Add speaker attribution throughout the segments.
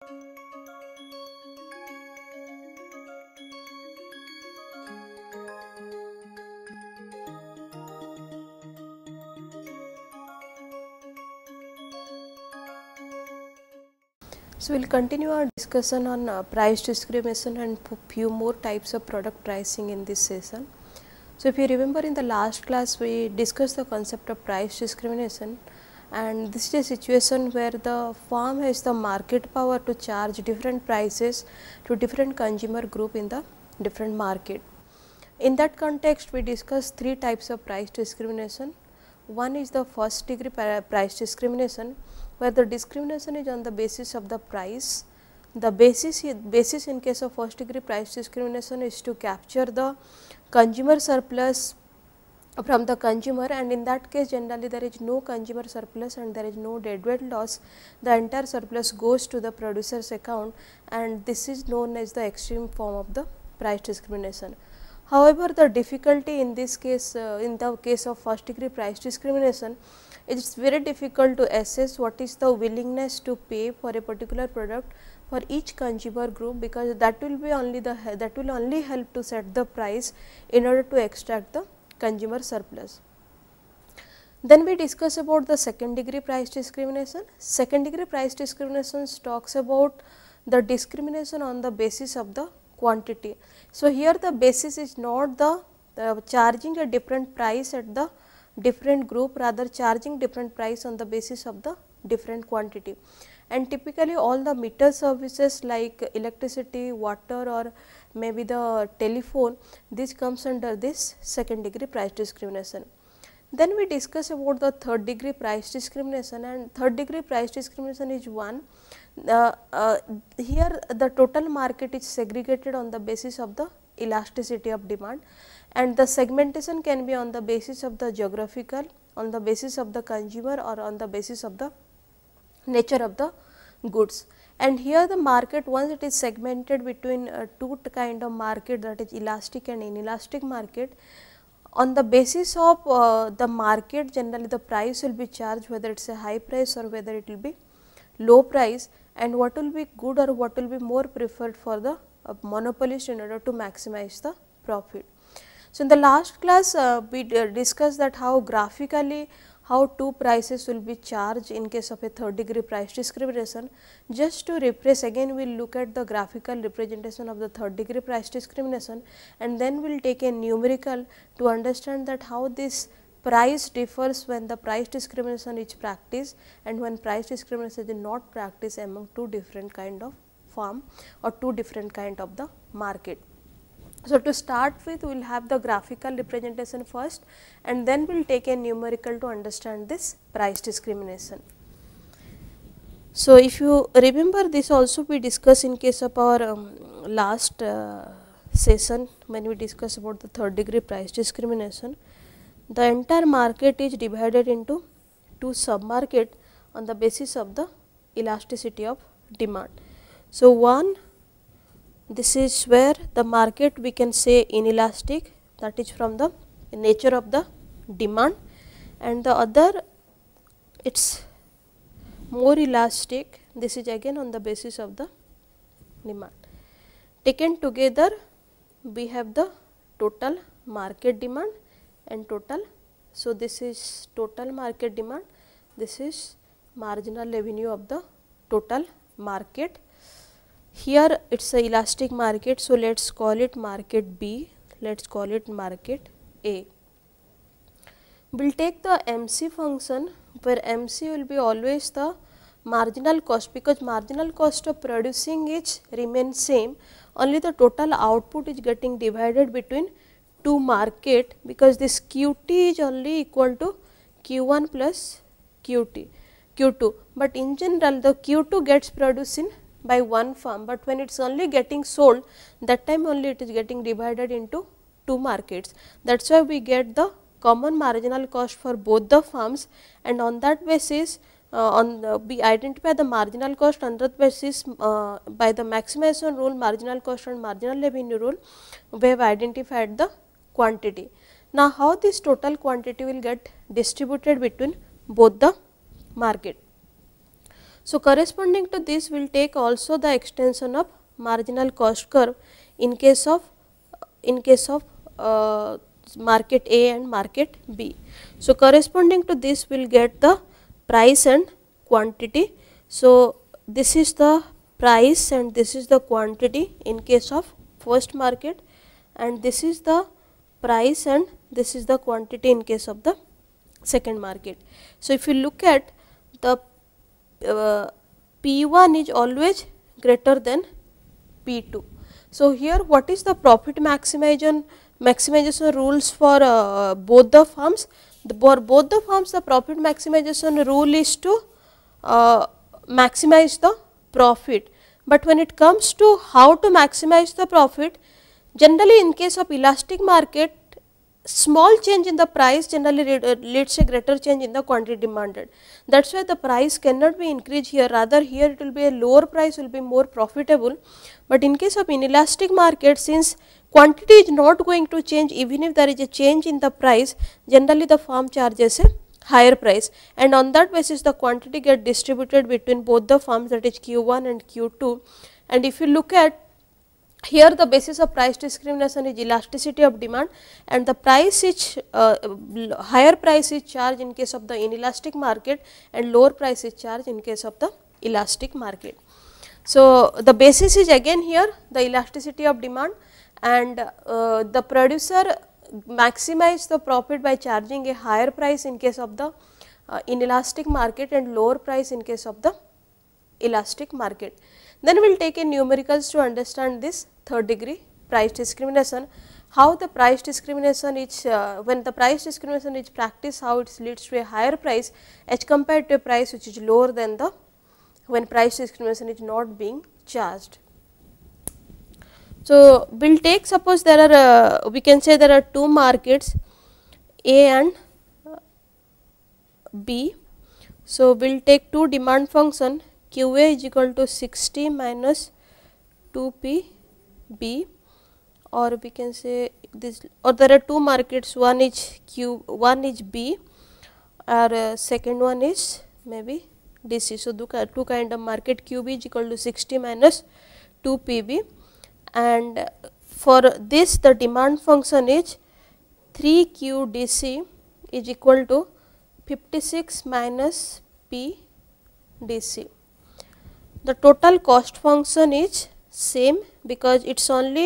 Speaker 1: So, we will continue our discussion on uh, price discrimination and few more types of product pricing in this session. So, if you remember in the last class we discussed the concept of price discrimination and this is a situation where the firm has the market power to charge different prices to different consumer group in the different market. In that context, we discussed three types of price discrimination. One is the first degree price discrimination, where the discrimination is on the basis of the price. The basis, basis in case of first degree price discrimination is to capture the consumer surplus from the consumer and in that case generally there is no consumer surplus and there is no deadweight loss the entire surplus goes to the producer's account and this is known as the extreme form of the price discrimination. However, the difficulty in this case uh, in the case of first degree price discrimination it is very difficult to assess what is the willingness to pay for a particular product for each consumer group because that will be only the that will only help to set the price in order to extract the consumer surplus. Then we discuss about the second degree price discrimination. Second degree price discrimination talks about the discrimination on the basis of the quantity. So, here the basis is not the uh, charging a different price at the different group rather charging different price on the basis of the different quantity. And typically all the meter services like electricity, water or maybe the telephone, this comes under this second degree price discrimination. Then we discuss about the third degree price discrimination and third degree price discrimination is one. Uh, uh, here the total market is segregated on the basis of the elasticity of demand and the segmentation can be on the basis of the geographical, on the basis of the consumer or on the basis of the nature of the goods. And here the market once it is segmented between uh, two kind of market that is elastic and inelastic market. On the basis of uh, the market generally the price will be charged whether it is a high price or whether it will be low price and what will be good or what will be more preferred for the uh, monopolist in order to maximize the profit. So, in the last class uh, we uh, discussed that how graphically how two prices will be charged in case of a third degree price discrimination. Just to rephrase again we will look at the graphical representation of the third degree price discrimination and then we will take a numerical to understand that how this price differs when the price discrimination is practiced and when price discrimination is not practiced among two different kind of firm or two different kind of the market. So, to start with we will have the graphical representation first and then we will take a numerical to understand this price discrimination. So, if you remember this also we discussed in case of our um, last uh, session when we discussed about the third degree price discrimination. The entire market is divided into two sub market on the basis of the elasticity of demand. So, one this is where the market we can say inelastic that is from the nature of the demand and the other it's more elastic this is again on the basis of the demand taken together we have the total market demand and total so this is total market demand this is marginal revenue of the total market here it's a elastic market so let's call it market b let's call it market a we'll take the mc function where mc will be always the marginal cost because marginal cost of producing each remains same only the total output is getting divided between two market because this qt is only equal to q1 plus qt q2 but in general the q2 gets produced in by one firm, but when it is only getting sold that time only it is getting divided into two markets. That is why we get the common marginal cost for both the firms and on that basis uh, on the, we identify the marginal cost on that basis uh, by the maximization rule, marginal cost and marginal revenue rule, we have identified the quantity. Now, how this total quantity will get distributed between both the market. So, corresponding to this we will take also the extension of marginal cost curve in case of in case of uh, market A and market B. So, corresponding to this we will get the price and quantity. So, this is the price and this is the quantity in case of first market and this is the price and this is the quantity in case of the second market. So, if you look at the uh, P1 is always greater than P2. So, here what is the profit maximization, maximization rules for uh, both the firms? The, for both the firms the profit maximization rule is to uh, maximize the profit. But when it comes to how to maximize the profit, generally in case of elastic market small change in the price generally uh, leads to greater change in the quantity demanded. That is why the price cannot be increased here rather here it will be a lower price will be more profitable. But in case of inelastic market since quantity is not going to change even if there is a change in the price generally the firm charges a higher price and on that basis the quantity get distributed between both the firms that is Q1 and Q2 and if you look at here the basis of price discrimination is elasticity of demand and the price is uh, higher price is charged in case of the inelastic market and lower price is charged in case of the elastic market. So, the basis is again here the elasticity of demand and uh, the producer maximize the profit by charging a higher price in case of the uh, inelastic market and lower price in case of the elastic market. Then we will take a numericals to understand this third degree price discrimination. How the price discrimination is, uh, when the price discrimination is practiced, how it leads to a higher price as compared to a price which is lower than the when price discrimination is not being charged. So, we will take suppose there are uh, we can say there are two markets A and uh, B. So, we will take two demand function Q A is equal to sixty minus two P B और we can say this और there are two markets one is Q one is B और second one is may be D C so two kind of market Q B is equal to sixty minus two P B and for this the demand function is three Q D C is equal to fifty six minus P D C the total cost function is same because it is only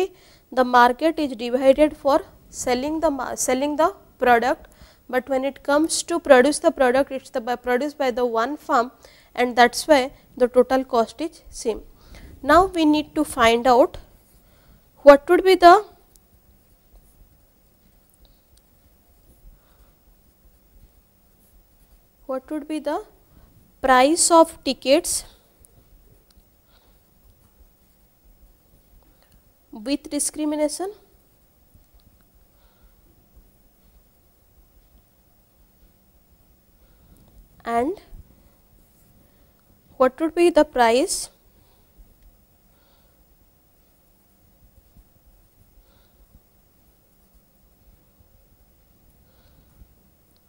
Speaker 1: the market is divided for selling the selling the product, but when it comes to produce the product it is the by produced by the one firm and that is why the total cost is same. Now, we need to find out what would be the what would be the price of tickets with discrimination and what would be the price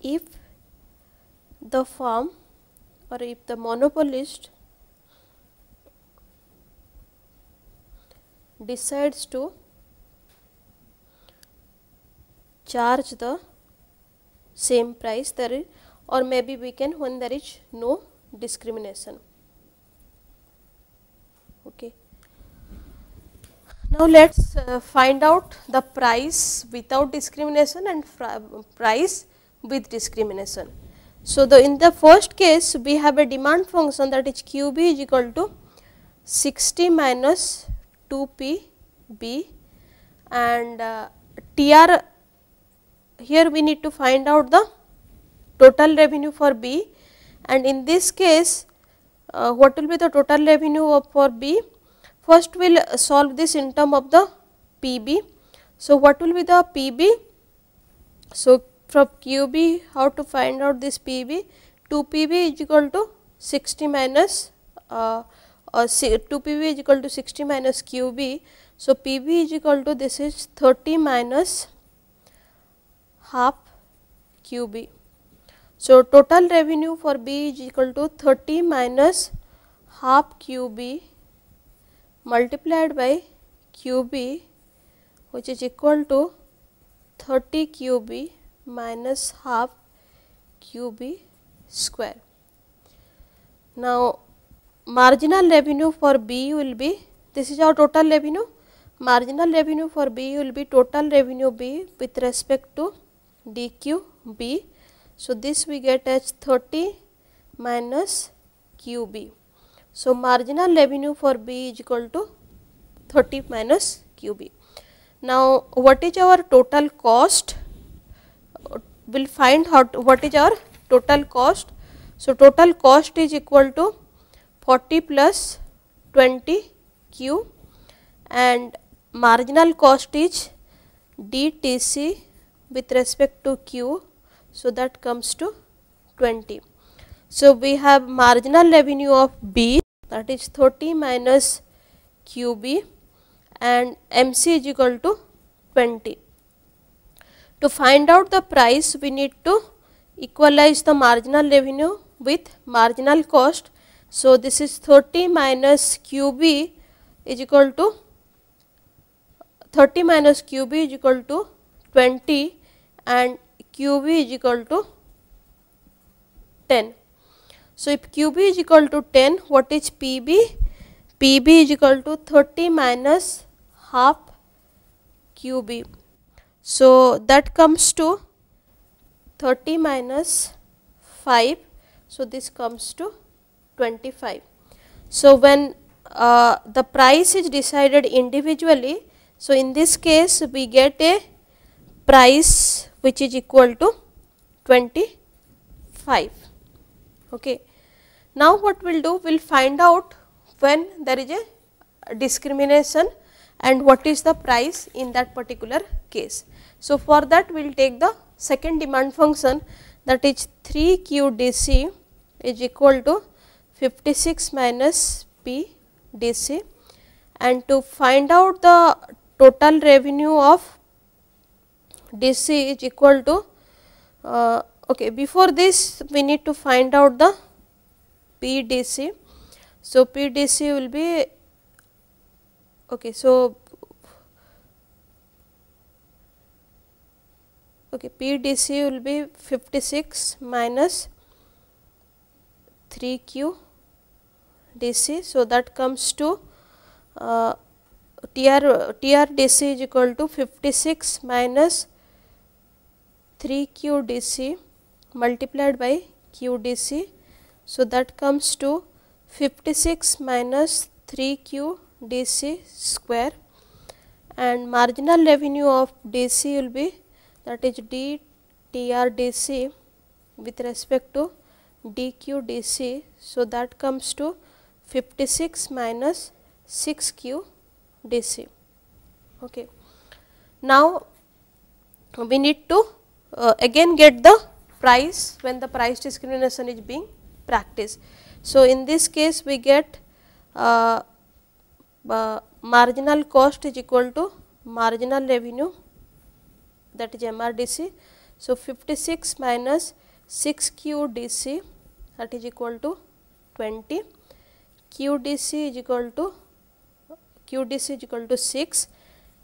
Speaker 1: if the firm or if the monopolist decides to charge the same price there is, or maybe we can when there is no discrimination. Okay. Now, let us uh, find out the price without discrimination and price with discrimination. So, the in the first case we have a demand function that is q b is equal to 60 minus 2 p b and uh, t r here we need to find out the total revenue for b and in this case uh, what will be the total revenue of, for b first we will solve this in term of the pb so what will be the pb so from qb how to find out this pb 2 pb is equal to 60 minus uh, or 2pv is equal to 60 minus qb. So, pb is equal to this is 30 minus half qb. So, total revenue for b is equal to 30 minus half qb multiplied by qb which is equal to 30 qb minus half qb square. Now, marginal revenue for B will be this is our total revenue marginal revenue for B will be total revenue B with respect to DQB. So, this we get as 30 minus QB. So, marginal revenue for B is equal to 30 minus QB. Now, what is our total cost? We will find how what is our total cost. So, total cost is equal to 40 plus 20 Q and marginal cost is DTC with respect to Q. So, that comes to 20. So, we have marginal revenue of B that is 30 minus QB and MC is equal to 20. To find out the price, we need to equalize the marginal revenue with marginal cost so, this is 30 minus QB is equal to 30 minus QB is equal to 20 and QB is equal to 10. So, if QB is equal to 10, what is PB? PB is equal to 30 minus half QB. So, that comes to 30 minus 5. So, this comes to 25. So, when uh, the price is decided individually, so in this case we get a price which is equal to 25. Okay. Now, what we will do? We will find out when there is a discrimination and what is the price in that particular case. So, for that we will take the second demand function that is 3 q d c is equal to 56 minus P DC and to find out the total revenue of DC is equal to uh, okay before this we need to find out the PDC. So, PDC will be okay so okay PDC will be 56 minus 3Q dc. So, that comes to uh, TR, TRDC is equal to 56 minus 3 QDC multiplied by QDC. So, that comes to 56 minus 3 QDC square and marginal revenue of DC will be that is DTRDC with respect to DQDC. So, that comes to 56 minus 6 q dc. Okay. Now, we need to uh, again get the price when the price discrimination is being practiced. So, in this case we get uh, uh, marginal cost is equal to marginal revenue that is MRDC. So, 56 minus 6 QDC that is equal to 20 QDC is equal to QDC is equal to 6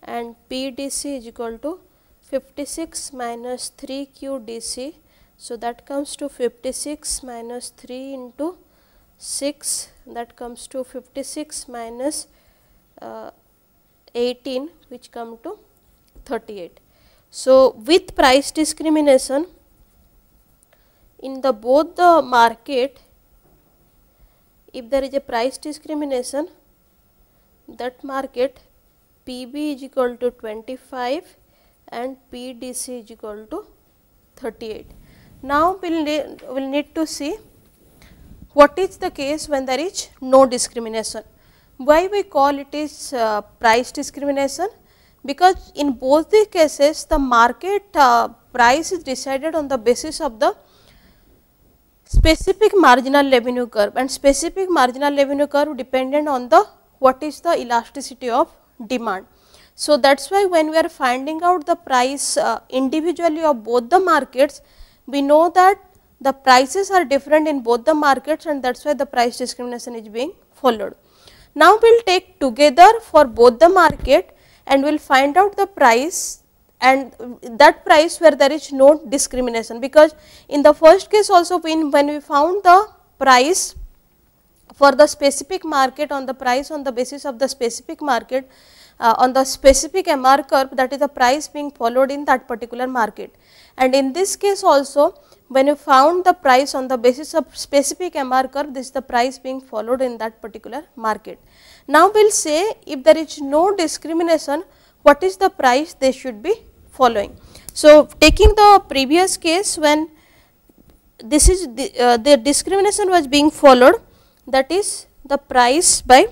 Speaker 1: and PDC is equal to 56 minus 3 QDC. So, that comes to 56 minus 3 into 6 that comes to 56 minus, uh, 18 which come to 38. So, with price discrimination in the both the market if there is a price discrimination that market PB is equal to 25 and PDC is equal to 38. Now, we will ne we'll need to see what is the case when there is no discrimination. Why we call it is uh, price discrimination? Because in both the cases the market uh, price is decided on the basis of the specific marginal revenue curve and specific marginal revenue curve dependent on the what is the elasticity of demand. So, that is why when we are finding out the price uh, individually of both the markets, we know that the prices are different in both the markets and that is why the price discrimination is being followed. Now, we will take together for both the market and we will find out the price and that price where there is no discrimination because in the first case also when, when we found the price for the specific market on the price on the basis of the specific market uh, on the specific MR curve that is the price being followed in that particular market. And in this case also when you found the price on the basis of specific MR curve this is the price being followed in that particular market. Now we will say if there is no discrimination what is the price they should be following. So, taking the previous case when this is the, uh, the discrimination was being followed that is the price by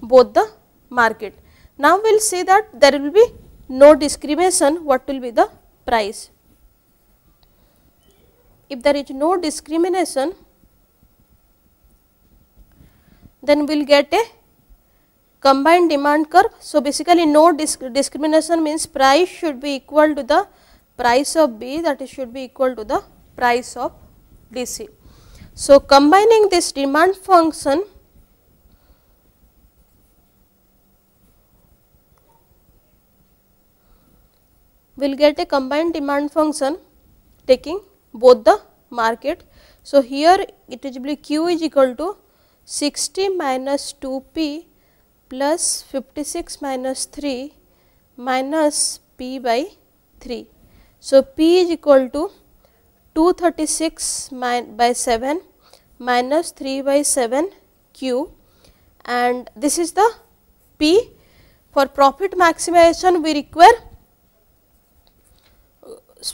Speaker 1: both the market. Now, we will say that there will be no discrimination what will be the price. If there is no discrimination then we will get a combined demand curve. So, basically no disc discrimination means price should be equal to the price of B that is should be equal to the price of DC. So, combining this demand function will get a combined demand function taking both the market. So, here it is Q is equal to 60 minus 2 p plus 56 minus 3 minus p by 3. So, p is equal to 236 by 7 minus 3 by 7 q and this is the p. For profit maximization we require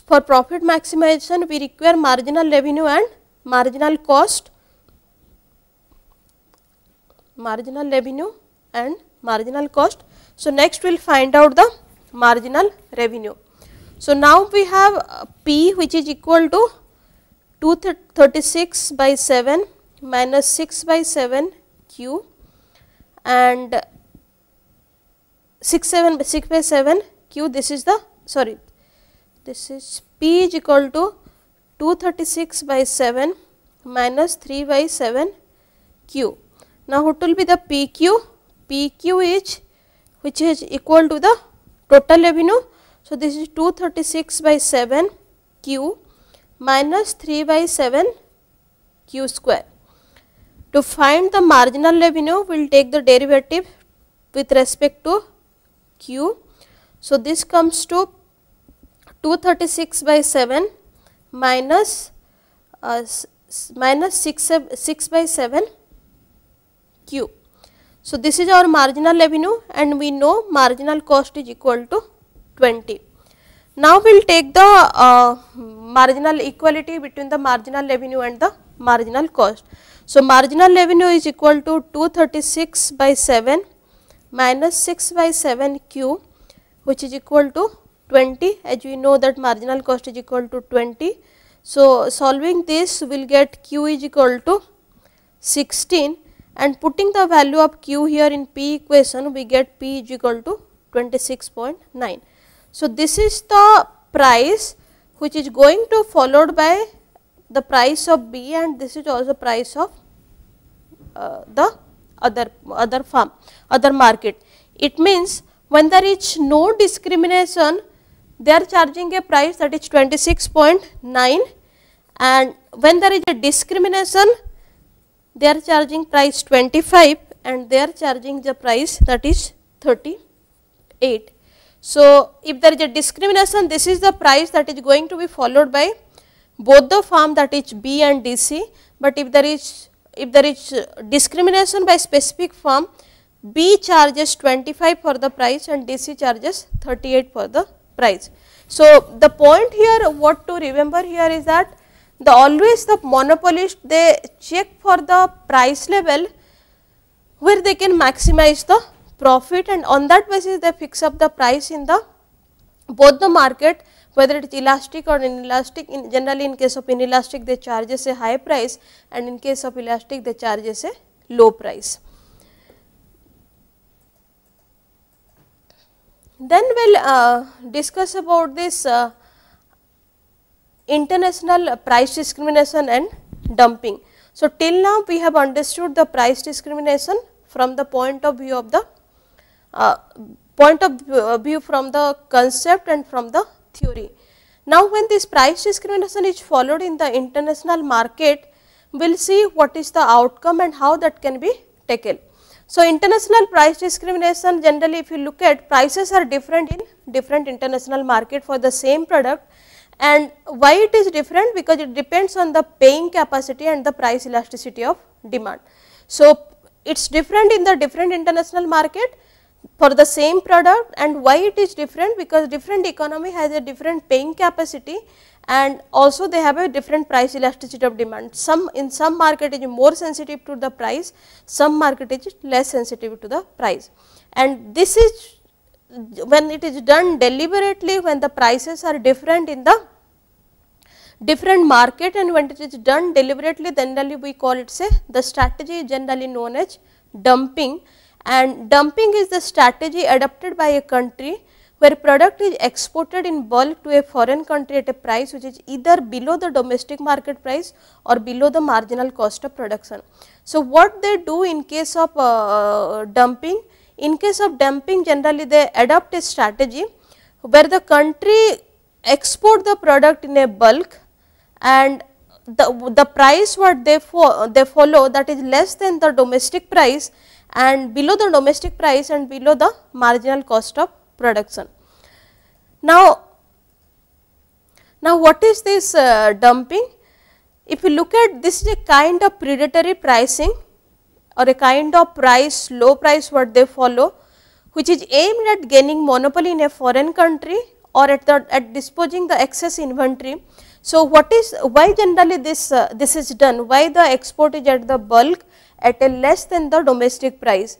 Speaker 1: for profit maximization we require marginal revenue and marginal cost marginal revenue and marginal cost. So, next we will find out the marginal revenue. So, now we have uh, P which is equal to 236 by 7 minus 6 by 7 Q and 6 7 6 by 7 Q this is the sorry this is P is equal to 236 by 7 minus 3 by 7 Q. Now, what will be the PQ? PQ is which is equal to the total revenue. So, this is 236 by 7 Q minus 3 by 7 Q square. To find the marginal revenue, we will take the derivative with respect to Q. So, this comes to 236 by 7 minus, uh, minus 6, 6 by 7 Q. So, this is our marginal revenue and we know marginal cost is equal to 20. Now, we will take the uh, marginal equality between the marginal revenue and the marginal cost. So, marginal revenue is equal to 236 by 7 minus 6 by 7 q which is equal to 20 as we know that marginal cost is equal to 20. So, solving this we will get q is equal to 16 and putting the value of q here in p equation we get p is equal to 26.9. So, this is the price which is going to followed by the price of B and this is also price of uh, the other other farm other market. It means when there is no discrimination they are charging a price that is 26.9 and when there is a discrimination they are charging price 25 and they are charging the price that is 38. So, if there is a discrimination this is the price that is going to be followed by both the firm that is B and DC, but if there is if there is discrimination by specific firm B charges 25 for the price and DC charges 38 for the price. So, the point here what to remember here is that the always the monopolist they check for the price level where they can maximize the profit and on that basis they fix up the price in the both the market whether it is elastic or inelastic in generally in case of inelastic they charges a high price and in case of elastic they charges a low price. Then we will uh, discuss about this uh, international price discrimination and dumping. So, till now we have understood the price discrimination from the point of view of the uh, point of view uh, from the concept and from the theory. Now, when this price discrimination is followed in the international market, we will see what is the outcome and how that can be tackled. So, international price discrimination generally if you look at prices are different in different international market for the same product and why it is different? Because it depends on the paying capacity and the price elasticity of demand. So, it is different in the different international market for the same product and why it is different? Because different economy has a different paying capacity and also they have a different price elasticity of demand. Some in some market is more sensitive to the price, some market is less sensitive to the price. And this is when it is done deliberately when the prices are different in the different market and when it is done deliberately generally we call it say the strategy is generally known as dumping and dumping is the strategy adopted by a country where product is exported in bulk to a foreign country at a price which is either below the domestic market price or below the marginal cost of production. So, what they do in case of uh, dumping in case of dumping generally they adopt a strategy where the country export the product in a bulk and the, the price what they, fo they follow that is less than the domestic price and below the domestic price and below the marginal cost of production. Now, now what is this uh, dumping? If you look at this is a kind of predatory pricing or a kind of price, low price what they follow which is aimed at gaining monopoly in a foreign country or at the at disposing the excess inventory. So, what is why generally this uh, this is done why the export is at the bulk at a less than the domestic price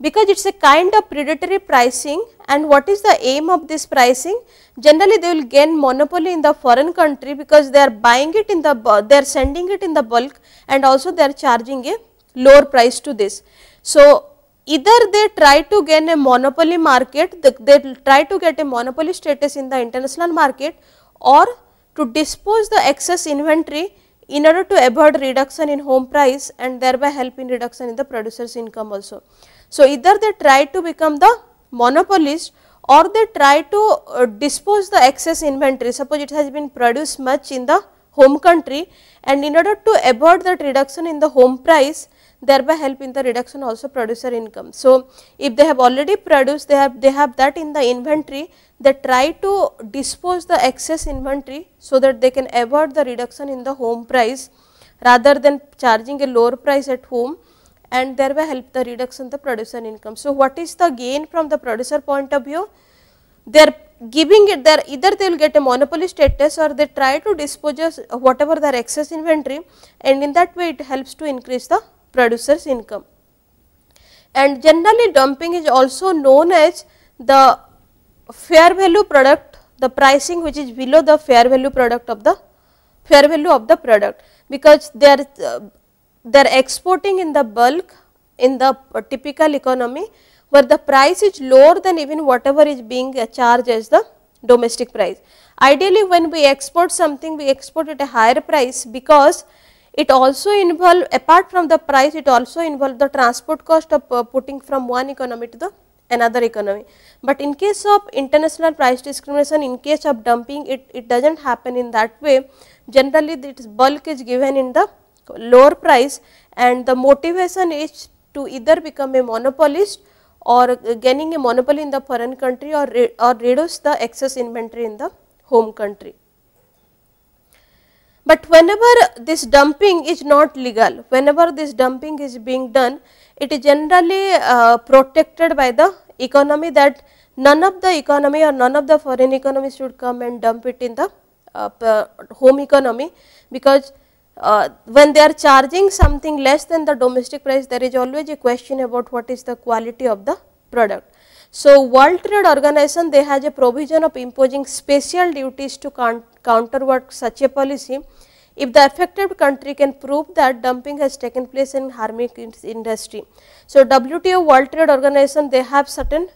Speaker 1: because it is a kind of predatory pricing and what is the aim of this pricing generally they will gain monopoly in the foreign country because they are buying it in the they are sending it in the bulk and also they are charging a lower price to this. So, either they try to gain a monopoly market, they, try to get a monopoly status in the international market or to dispose the excess inventory in order to avoid reduction in home price and thereby help in reduction in the producer's income also. So, either they try to become the monopolist or they try to uh, dispose the excess inventory. Suppose it has been produced much in the home country and in order to avoid that reduction in the home price, thereby help in the reduction also producer income. So, if they have already produced they have they have that in the inventory they try to dispose the excess inventory so that they can avoid the reduction in the home price rather than charging a lower price at home and thereby help the reduction the producer income. So, what is the gain from the producer point of view? They are giving it there either they will get a monopoly status or they try to dispose whatever their excess inventory and in that way it helps to increase the producer's income. And generally dumping is also known as the fair value product, the pricing which is below the fair value product of the fair value of the product because they are uh, they are exporting in the bulk in the typical economy where the price is lower than even whatever is being charged as the domestic price. Ideally, when we export something, we export at a higher price because it also involve apart from the price it also involve the transport cost of uh, putting from one economy to the another economy. But in case of international price discrimination in case of dumping it, it does not happen in that way. Generally its bulk is given in the lower price and the motivation is to either become a monopolist or gaining a monopoly in the foreign country or, or reduce the excess inventory in the home country. But whenever this dumping is not legal, whenever this dumping is being done, it is generally uh, protected by the economy that none of the economy or none of the foreign economy should come and dump it in the uh, home economy because uh, when they are charging something less than the domestic price there is always a question about what is the quality of the product. So, World Trade Organization they has a provision of imposing special duties to counterwork such a policy if the affected country can prove that dumping has taken place in harming its industry. So, WTO World Trade Organization they have certain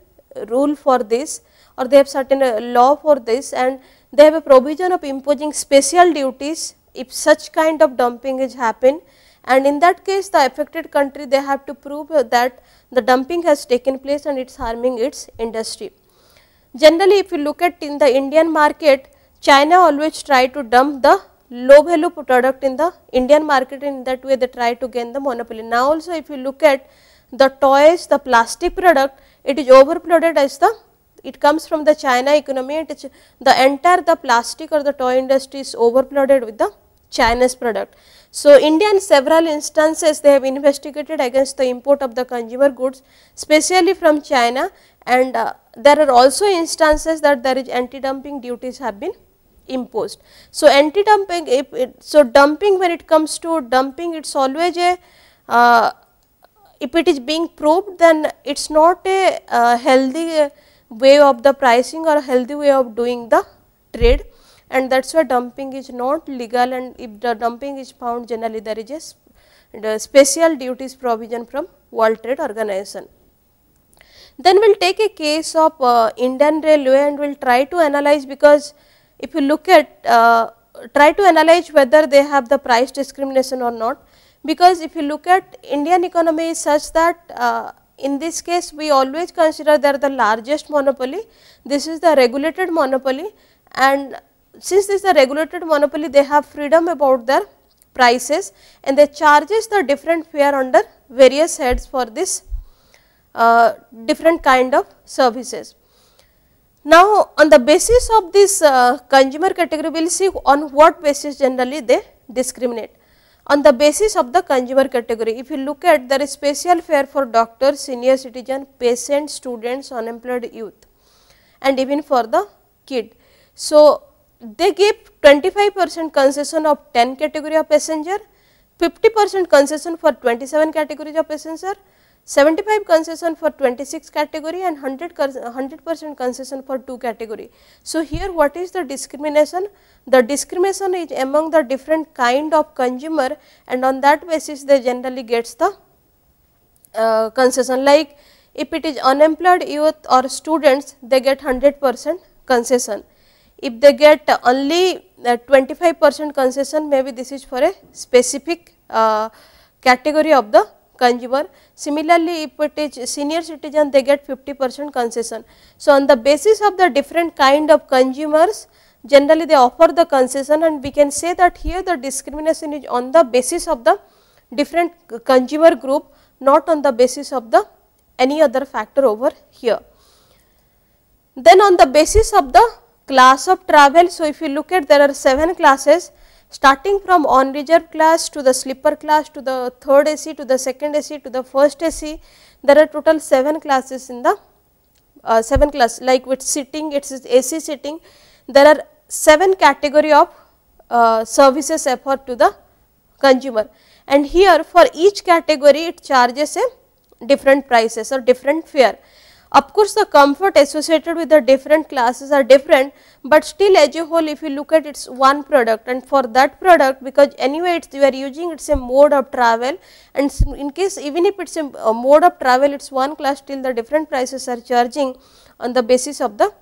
Speaker 1: rule for this or they have certain uh, law for this and they have a provision of imposing special duties if such kind of dumping is happen and in that case the affected country they have to prove uh, that the dumping has taken place and it is harming its industry. Generally if you look at in the Indian market China always try to dump the low value product in the Indian market in that way they try to gain the monopoly. Now also if you look at the toys, the plastic product, it is overplotted as the it comes from the China economy and it is the entire the plastic or the toy industry is overplotted with the China's product. So, India in several instances they have investigated against the import of the consumer goods especially from China and uh, there are also instances that there is anti-dumping duties have been imposed. So, anti dumping it, so dumping when it comes to dumping it is always a uh, if it is being probed then it is not a uh, healthy way of the pricing or healthy way of doing the trade and that is why dumping is not legal and if the dumping is found generally there is a uh, special duties provision from World Trade Organization. Then we will take a case of uh, Indian Railway and we will try to analyze because if you look at uh, try to analyze whether they have the price discrimination or not because if you look at Indian economy is such that uh, in this case we always consider they are the largest monopoly, this is the regulated monopoly and since this is the regulated monopoly they have freedom about their prices and they charges the different fare under various heads for this uh, different kind of services. Now, on the basis of this uh, consumer category, we will see on what basis generally they discriminate. On the basis of the consumer category, if you look at there is special fare for doctors, senior citizen, patients, students, unemployed youth and even for the kid. So, they give 25 percent concession of 10 category of passenger, 50 percent concession for 27 categories of passenger 75 concession for 26 category and 100 percent concession for 2 category. So, here what is the discrimination? The discrimination is among the different kind of consumer and on that basis they generally gets the uh, concession like if it is unemployed youth or students they get 100 percent concession. If they get only uh, 25 percent concession maybe this is for a specific uh, category of the consumer. Similarly, if it is senior citizen they get 50 percent concession. So, on the basis of the different kind of consumers generally they offer the concession and we can say that here the discrimination is on the basis of the different consumer group not on the basis of the any other factor over here. Then on the basis of the class of travel, so if you look at there are 7 classes starting from on reserve class to the slipper class to the third AC to the second AC to the first AC there are total 7 classes in the uh, 7 class like with sitting it is AC sitting there are 7 category of uh, services offered to the consumer and here for each category it charges a different prices or different fare. Of course, the comfort associated with the different classes are different, but still as a whole if you look at it's one product and for that product because anyway it's you are using it's a mode of travel and in case even if it's a, a mode of travel it's one class still the different prices are charging on the basis of the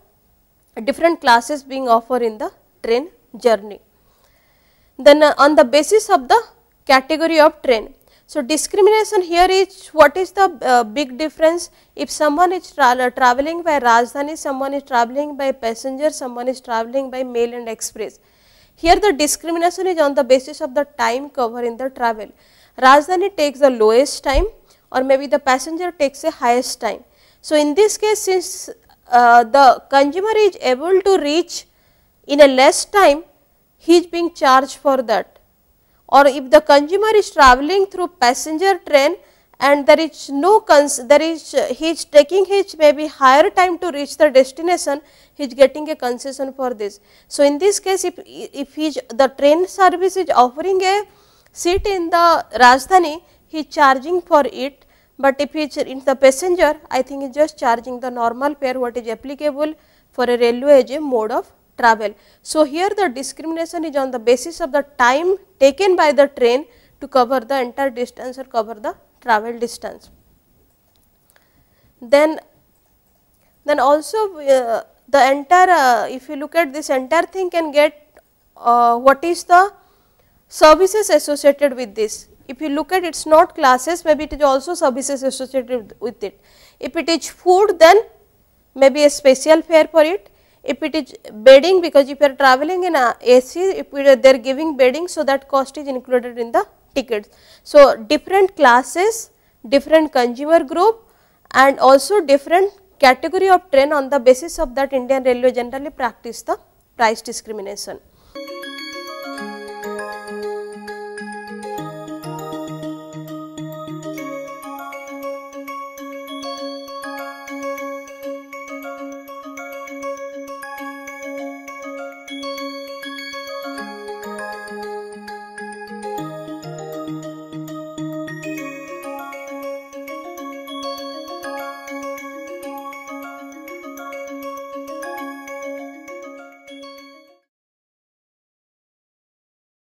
Speaker 1: different classes being offered in the train journey. Then uh, on the basis of the category of train so, discrimination here is what is the uh, big difference if someone is tra uh, traveling by Rajdhani, someone is traveling by passenger, someone is traveling by mail and express. Here the discrimination is on the basis of the time cover in the travel. Rajdhani takes the lowest time or maybe the passenger takes the highest time. So, in this case since uh, the consumer is able to reach in a less time, he is being charged for that or if the consumer is traveling through passenger train and there is no cons there is uh, he is taking his maybe higher time to reach the destination he is getting a concession for this. So, in this case if, if he the train service is offering a seat in the Rajdhani he is charging for it, but if he is in the passenger I think he is just charging the normal fare what is applicable for a railway as a mode of travel. So, here the discrimination is on the basis of the time taken by the train to cover the entire distance or cover the travel distance. Then, then also uh, the entire uh, if you look at this entire thing can get uh, what is the services associated with this. If you look at it is not classes maybe it is also services associated with it. If it is food then maybe a special fare for it if it is bedding because if you are traveling in a AC, if they are giving bedding, so that cost is included in the tickets. So, different classes, different consumer group and also different category of train on the basis of that Indian Railway generally practice the price discrimination.